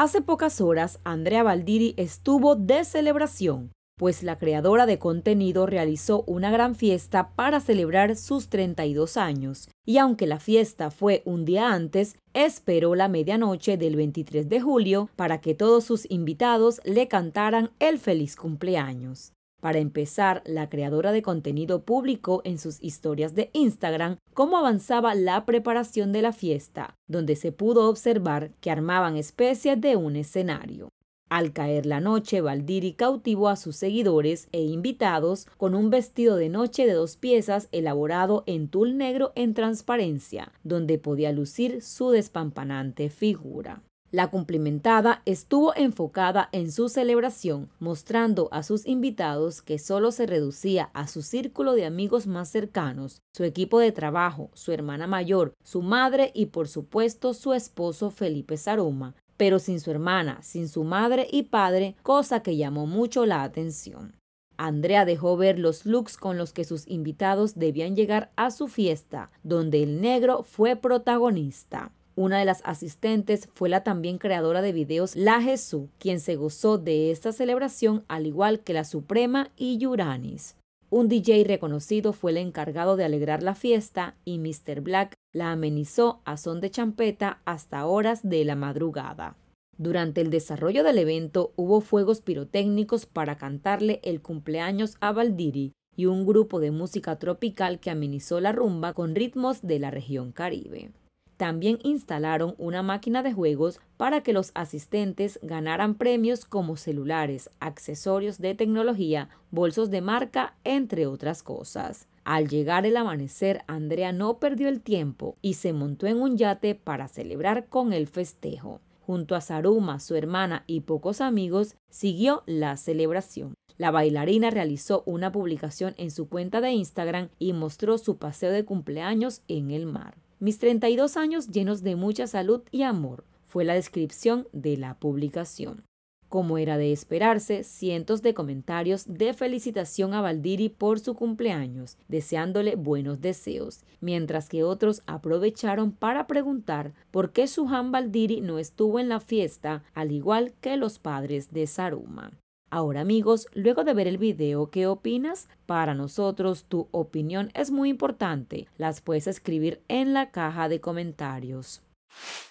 Hace pocas horas, Andrea Valdiri estuvo de celebración, pues la creadora de contenido realizó una gran fiesta para celebrar sus 32 años, y aunque la fiesta fue un día antes, esperó la medianoche del 23 de julio para que todos sus invitados le cantaran el feliz cumpleaños. Para empezar, la creadora de contenido publicó en sus historias de Instagram cómo avanzaba la preparación de la fiesta, donde se pudo observar que armaban especies de un escenario. Al caer la noche, Valdiri cautivó a sus seguidores e invitados con un vestido de noche de dos piezas elaborado en tul negro en transparencia, donde podía lucir su despampanante figura. La cumplimentada estuvo enfocada en su celebración, mostrando a sus invitados que solo se reducía a su círculo de amigos más cercanos, su equipo de trabajo, su hermana mayor, su madre y por supuesto su esposo Felipe Saruma. pero sin su hermana, sin su madre y padre, cosa que llamó mucho la atención. Andrea dejó ver los looks con los que sus invitados debían llegar a su fiesta, donde el negro fue protagonista. Una de las asistentes fue la también creadora de videos La Jesús, quien se gozó de esta celebración al igual que la Suprema y Yuranis. Un DJ reconocido fue el encargado de alegrar la fiesta y Mr. Black la amenizó a son de champeta hasta horas de la madrugada. Durante el desarrollo del evento hubo fuegos pirotécnicos para cantarle el cumpleaños a Valdiri y un grupo de música tropical que amenizó la rumba con ritmos de la región caribe. También instalaron una máquina de juegos para que los asistentes ganaran premios como celulares, accesorios de tecnología, bolsos de marca, entre otras cosas. Al llegar el amanecer, Andrea no perdió el tiempo y se montó en un yate para celebrar con el festejo. Junto a Saruma, su hermana y pocos amigos, siguió la celebración. La bailarina realizó una publicación en su cuenta de Instagram y mostró su paseo de cumpleaños en el mar. Mis 32 años llenos de mucha salud y amor fue la descripción de la publicación. Como era de esperarse, cientos de comentarios de felicitación a Valdiri por su cumpleaños, deseándole buenos deseos, mientras que otros aprovecharon para preguntar por qué Suhan Valdiri no estuvo en la fiesta, al igual que los padres de Saruma. Ahora amigos, luego de ver el video, ¿qué opinas? Para nosotros tu opinión es muy importante. Las puedes escribir en la caja de comentarios.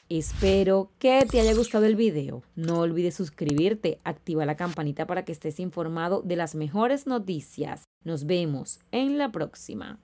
Espero que te haya gustado el video. No olvides suscribirte, activa la campanita para que estés informado de las mejores noticias. Nos vemos en la próxima.